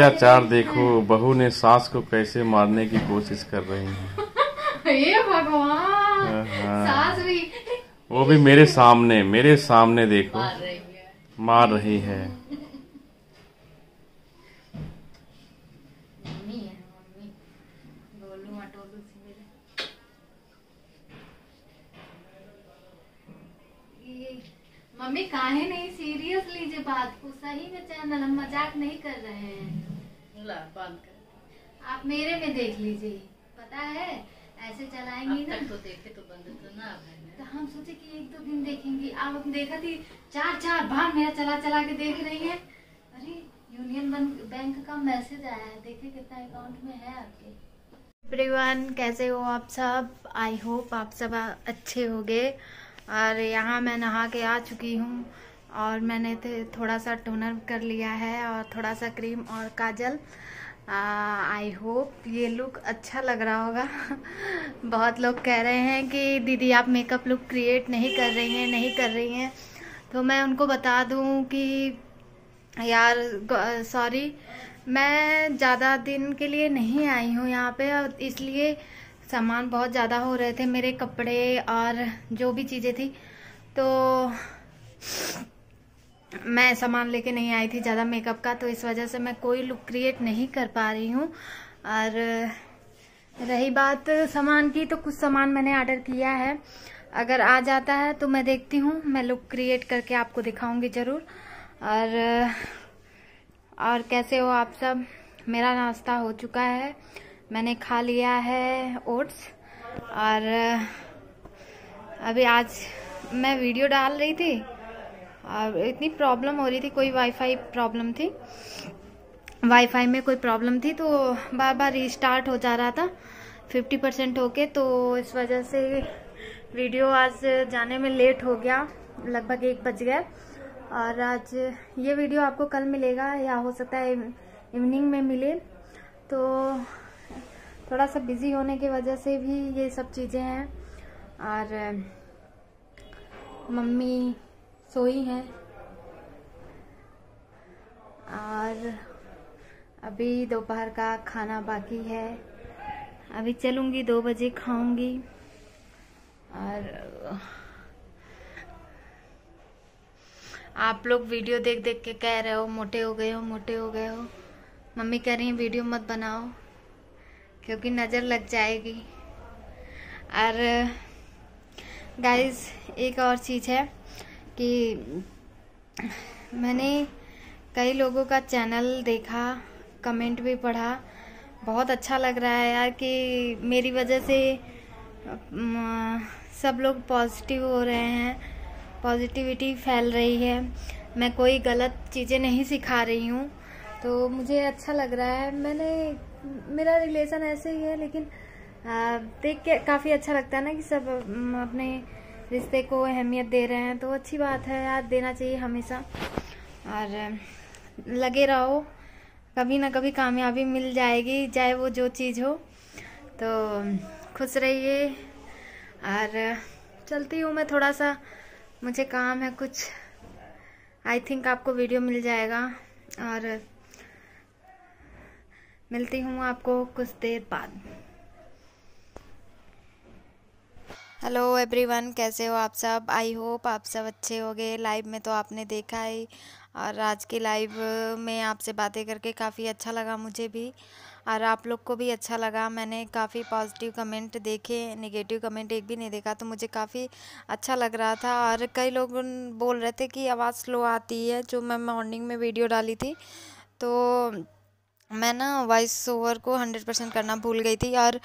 अत्याचार देखो बहु ने सास को कैसे मारने की कोशिश कर रही है ये भगवान हाँ, हाँ। सास भी वो भी मेरे सामने मेरे सामने देखो मार रही है, मम्मी काहे नहीं सीरियसली लीजिए बात को सही में चैनल हम मजाक नहीं कर रहे हैं बंद कर आप मेरे में देख लीजिए पता है ऐसे चलाएंगी ना तो देखे तो बंद तो ना तो हम सोचे कि एक दो दिन देखेंगे आप देखा थी चार चार बार मेरा चला चला के देख रही है अरे यूनियन बैंक का मैसेज आया है देखे कितना अकाउंट में है आपके एवरीवन कैसे हो आप सब आई होप आप सब अच्छे होगे और यहाँ मैं नहा के आ चुकी हूँ और मैंने थोड़ा सा टोनर कर लिया है और थोड़ा सा क्रीम और काजल आई होप ये लुक अच्छा लग रहा होगा बहुत लोग कह रहे हैं कि दीदी आप मेकअप लुक क्रिएट नहीं कर रही हैं नहीं कर रही हैं तो मैं उनको बता दूं कि यार सॉरी मैं ज़्यादा दिन के लिए नहीं आई हूँ यहाँ पे और इसलिए सामान बहुत ज़्यादा हो रहे थे मेरे कपड़े और जो भी चीज़ें थी तो मैं सामान लेके नहीं आई थी ज़्यादा मेकअप का तो इस वजह से मैं कोई लुक क्रिएट नहीं कर पा रही हूँ और रही बात सामान की तो कुछ सामान मैंने ऑर्डर किया है अगर आ जाता है तो मैं देखती हूँ मैं लुक क्रिएट करके आपको दिखाऊंगी ज़रूर और और कैसे हो आप सब मेरा नाश्ता हो चुका है मैंने खा लिया है ओट्स और अभी आज मैं वीडियो डाल रही थी इतनी प्रॉब्लम हो रही थी कोई वाईफाई प्रॉब्लम थी वाईफाई में कोई प्रॉब्लम थी तो बार बार रिस्टार्ट हो जा रहा था फिफ्टी परसेंट होके तो इस वजह से वीडियो आज जाने में लेट हो गया लगभग एक बज गया और आज ये वीडियो आपको कल मिलेगा या हो सकता है इवनिंग में मिले तो थोड़ा सा बिज़ी होने की वजह से भी ये सब चीज़ें हैं और मम्मी सोई हैं और अभी दोपहर का खाना बाकी है अभी चलूँगी दो बजे खाऊंगी और आप लोग वीडियो देख देख के कह रहे हो मोटे हो गए हो मोटे हो गए हो मम्मी कह रही है वीडियो मत बनाओ क्योंकि नज़र लग जाएगी और गाइस एक और चीज़ है कि मैंने कई लोगों का चैनल देखा कमेंट भी पढ़ा बहुत अच्छा लग रहा है यार कि मेरी वजह से सब लोग पॉजिटिव हो रहे हैं पॉजिटिविटी फैल रही है मैं कोई गलत चीज़ें नहीं सिखा रही हूँ तो मुझे अच्छा लग रहा है मैंने मेरा रिलेशन ऐसे ही है लेकिन देख के काफ़ी अच्छा लगता है ना कि सब अपने रिश्ते को अहमियत दे रहे हैं तो अच्छी बात है याद देना चाहिए हमेशा और लगे रहो कभी ना कभी कामयाबी मिल जाएगी चाहे वो जो चीज़ हो तो खुश रहिए और चलती हूँ मैं थोड़ा सा मुझे काम है कुछ आई थिंक आपको वीडियो मिल जाएगा और मिलती हूँ आपको कुछ देर बाद हेलो एवरीवन कैसे हो आप सब आई होप आप सब अच्छे गए लाइव में तो आपने देखा ही और आज की लाइव में आपसे बातें करके काफ़ी अच्छा लगा मुझे भी और आप लोग को भी अच्छा लगा मैंने काफ़ी पॉजिटिव कमेंट देखे नेगेटिव कमेंट एक भी नहीं देखा तो मुझे काफ़ी अच्छा लग रहा था और कई लोग बोल रहे थे कि आवाज़ स्लो आती है जो मैं मॉर्निंग में वीडियो डाली थी तो मैं ना वॉइस ओवर को हंड्रेड परसेंट करना भूल गई थी और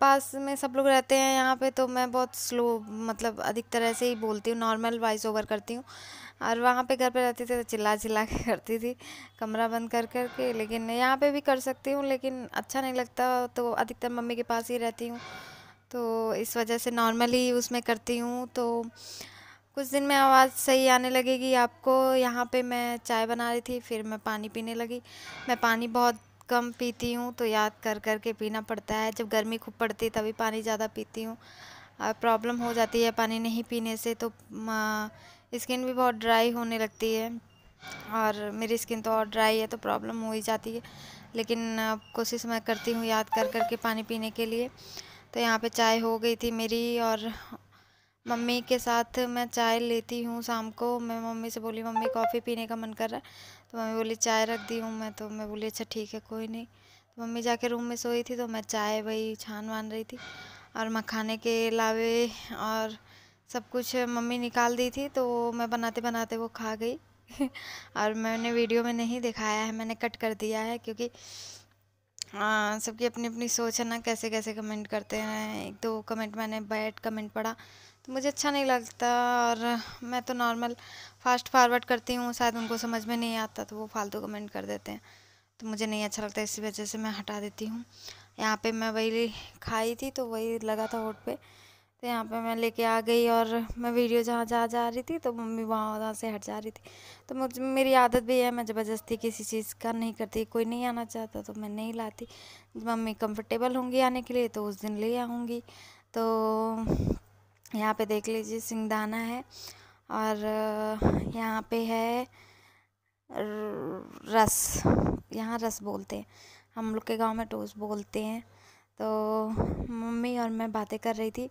पास में सब लोग रहते हैं यहाँ पे तो मैं बहुत स्लो मतलब अधिकतर ऐसे ही बोलती हूँ नॉर्मल वॉइस ओवर करती हूँ और वहाँ पे घर पे रहती थी तो चिल्ला चिल्ला के करती थी कमरा बंद कर कर के लेकिन यहाँ पे भी कर सकती हूँ लेकिन अच्छा नहीं लगता तो अधिकतर मम्मी के पास ही रहती हूँ तो इस वजह से नॉर्मली उसमें करती हूँ तो कुछ दिन में आवाज़ सही आने लगेगी आपको यहाँ पे मैं चाय बना रही थी फिर मैं पानी पीने लगी मैं पानी बहुत कम पीती हूँ तो याद कर कर के पीना पड़ता है जब गर्मी खूब पड़ती है तभी पानी ज़्यादा पीती हूँ प्रॉब्लम हो जाती है पानी नहीं पीने से तो स्किन भी बहुत ड्राई होने लगती है और मेरी स्किन तो और ड्राई है तो प्रॉब्लम हो ही जाती है लेकिन कोशिश मैं करती हूँ याद कर कर के पानी पीने के लिए तो यहाँ पे चाय हो गई थी मेरी और मम्मी के साथ मैं चाय लेती हूँ शाम को मैं मम्मी से बोली मम्मी कॉफ़ी पीने का मन कर रहा है तो मम्मी बोली चाय रख दी हूँ मैं तो मैं बोली अच्छा ठीक है कोई नहीं तो मम्मी जाके रूम में सोई थी तो मैं चाय वही छान वान रही थी और मखाने के अलावे और सब कुछ मम्मी निकाल दी थी तो मैं बनाते बनाते वो खा गई और मैंने वीडियो में नहीं दिखाया है मैंने कट कर दिया है क्योंकि सबकी अपनी अपनी सोच है ना कैसे कैसे कमेंट करते हैं एक दो कमेंट मैंने बैड कमेंट पढ़ा तो मुझे अच्छा नहीं लगता और मैं तो नॉर्मल फास्ट फॉरवर्ड करती हूँ शायद उनको समझ में नहीं आता तो वो फालतू कमेंट कर देते हैं तो मुझे नहीं अच्छा लगता इसी वजह से मैं हटा देती हूँ यहाँ पे मैं वही खाई थी तो वही लगा था होट पे तो यहाँ पे मैं लेके आ गई और मैं वीडियो जहाँ जहाँ जा रही थी तो मम्मी वहाँ वहाँ से हट जा रही थी तो मुझ मेरी आदत भी है मैं ज़बरदस्ती किसी चीज़ का नहीं करती कोई नहीं आना चाहता तो मैं नहीं लाती मम्मी कंफर्टेबल होंगी आने के लिए तो उस दिन ले आऊँगी तो यहाँ पे देख लीजिए सिंगदाना है और यहाँ पे है रस यहाँ रस बोलते हैं हम लोग के गांव में टोस बोलते हैं तो मम्मी और मैं बातें कर रही थी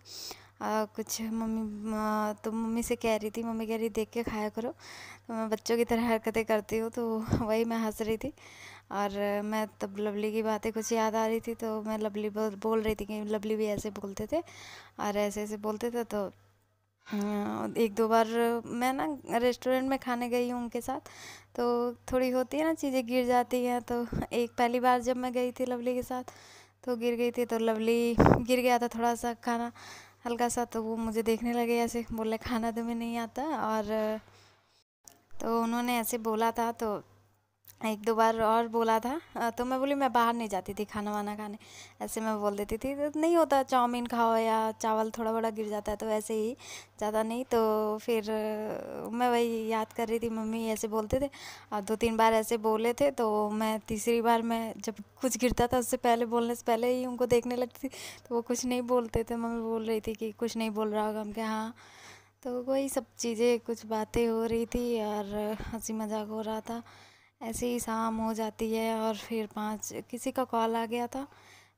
आ, कुछ मम्मी तो मम्मी से कह रही थी मम्मी कह रही देख के खाया करो तो मैं बच्चों की तरह हरकतें करती हूँ तो वही मैं हंस रही थी और मैं तब लवली की बातें कुछ याद आ रही थी तो मैं लवली बोल बोल रही थी कि लवली भी ऐसे बोलते थे और ऐसे ऐसे बोलते थे तो हाँ, एक दो बार मैं ना रेस्टोरेंट में खाने गई हूँ उनके साथ तो थोड़ी होती है ना चीज़ें गिर जाती हैं तो एक पहली बार जब मैं गई थी लवली के साथ तो गिर गई थी तो लवली गिर गया था थोड़ा सा खाना हल्का सा तो वो मुझे देखने लगे ऐसे बोले खाना तुम्हें नहीं आता और तो उन्होंने ऐसे बोला था तो एक दो बार और बोला था तो मैं बोली मैं बाहर नहीं जाती थी खाना वाना खाने ऐसे मैं बोल देती थी तो नहीं होता चाउमीन खाओ या चावल थोड़ा बड़ा गिर जाता है तो ऐसे ही ज़्यादा नहीं तो फिर मैं वही याद कर रही थी मम्मी ऐसे बोलते थे और दो तीन बार ऐसे बोले थे तो मैं तीसरी बार मैं जब कुछ गिरता था उससे पहले बोलने से पहले ही उनको देखने लगती थी तो वो कुछ नहीं बोलते थे मम्मी बोल रही थी कि कुछ नहीं बोल रहा होगा हम क्या हाँ तो वही सब चीज़ें कुछ बातें हो रही थी और हंसी मजाक हो रहा था ऐसे ही शाम हो जाती है और फिर पाँच किसी का कॉल आ गया था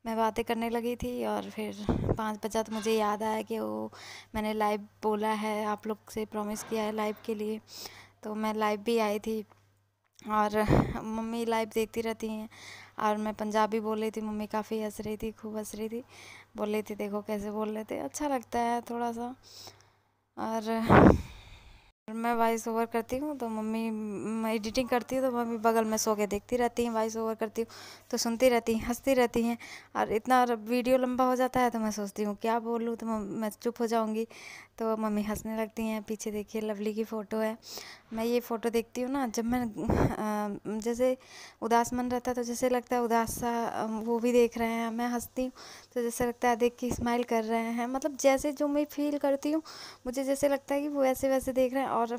मैं बातें करने लगी थी और फिर पाँच बजा तो मुझे याद आया कि वो मैंने लाइव बोला है आप लोग से प्रॉमिस किया है लाइव के लिए तो मैं लाइव भी आई थी और मम्मी लाइव देखती रहती हैं और मैं पंजाबी बोल रही थी मम्मी काफ़ी हंस रही थी खूब हंस रही थी बोल रही थी देखो कैसे बोल रहे थे अच्छा लगता है थोड़ा सा और मैं वॉइस ओवर करती हूँ तो मम्मी एडिटिंग करती हूँ तो मम्मी बगल में सो के देखती रहती हैं वॉइस ओवर करती हूँ तो सुनती रहती हैं हंसती रहती हैं और इतना वीडियो लंबा हो जाता है तो मैं सोचती हूँ क्या बोलूँ तो मैं चुप हो जाऊँगी तो मम्मी हंसने लगती हैं पीछे देखिए लवली की फ़ोटो है मैं ये फ़ोटो देखती हूँ ना जब मैं जैसे उदास मन रहता है तो जैसे लगता है उदास सा वो भी देख रहे हैं मैं हंसती हूँ तो जैसे लगता है देख के स्माइल कर रहे हैं मतलब जैसे जो मैं फील करती हूँ मुझे जैसे लगता है कि वो ऐसे वैसे देख रहे हैं और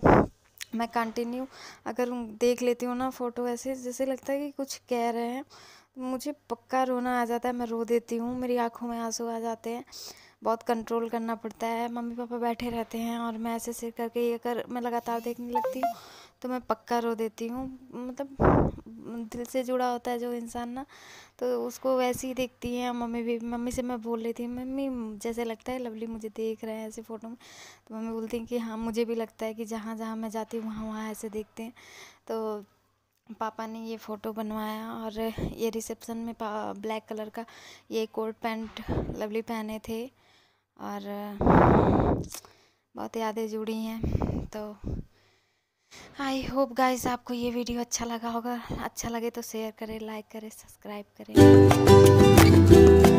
मैं कंटिन्यू अगर देख लेती हूँ ना फ़ोटो ऐसे जैसे लगता है कि कुछ कह रहे हैं मुझे पक्का रोना आ जाता है मैं रो देती हूँ मेरी आँखों में आंसू आ जाते हैं बहुत कंट्रोल करना पड़ता है मम्मी पापा बैठे रहते हैं और मैं ऐसे ऐसे करके अगर मैं लगातार देखने लगती हूँ तो मैं पक्का रो देती हूँ मतलब दिल से जुड़ा होता है जो इंसान ना तो उसको वैसे ही देखती हैं मम्मी भी मम्मी से मैं बोल रही थी मम्मी जैसे लगता है लवली मुझे देख रहे हैं ऐसे फ़ोटो में तो मम्मी बोलती हैं कि हाँ मुझे भी लगता है कि जहाँ जहाँ मैं जाती हूँ वहाँ वहाँ ऐसे देखते हैं तो पापा ने ये फ़ोटो बनवाया और ये रिसेप्शन में ब्लैक कलर का ये कोट पैंट लवली पहने थे और बहुत यादें जुड़ी हैं तो आई होप गाइज आपको ये वीडियो अच्छा लगा होगा अच्छा लगे तो शेयर करें लाइक करें सब्सक्राइब करें